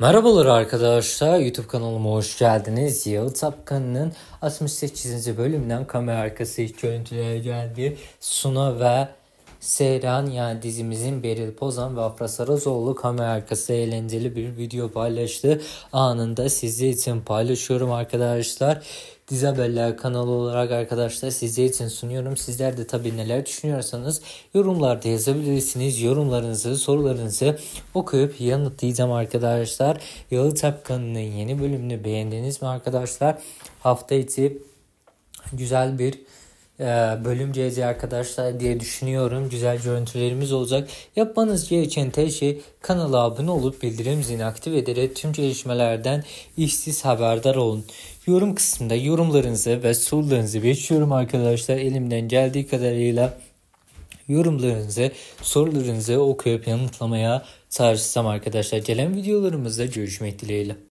Merhabalar arkadaşlar, YouTube kanalıma hoş geldiniz. Yalı Tapkan'ın 68. bölümünden kamera arkası görüntüleri geldi. Suna ve Seyran yani dizimizin Beril Pozan ve Afra Sarazoğlu kamera arkası eğlenceli bir video paylaştı. Anında sizi için paylaşıyorum arkadaşlar. Dizabella kanalı olarak arkadaşlar sizler için sunuyorum. Sizler de tabii neler düşünüyorsanız yorumlarda yazabilirsiniz. Yorumlarınızı, sorularınızı okuyup yanıtlayacağım arkadaşlar. Yalı Tapkanı'nın yeni bölümünü beğendiniz mi arkadaşlar? Hafta içi güzel bir e, bölüm bölümceyiz arkadaşlar diye düşünüyorum. Güzel görüntülerimiz olacak. Yapmanız gereken tek şey kanala abone olup bildirim zilini aktif ederek tüm gelişmelerden işsiz haberdar olun. Yorum kısmında yorumlarınızı ve sorularınızı bekliyorum arkadaşlar. Elimden geldiği kadarıyla yorumlarınızı, sorularınızı okuyup yanıtlamaya çalışacağım arkadaşlar. Gelen videolarımızda görüşmek dileğiyle.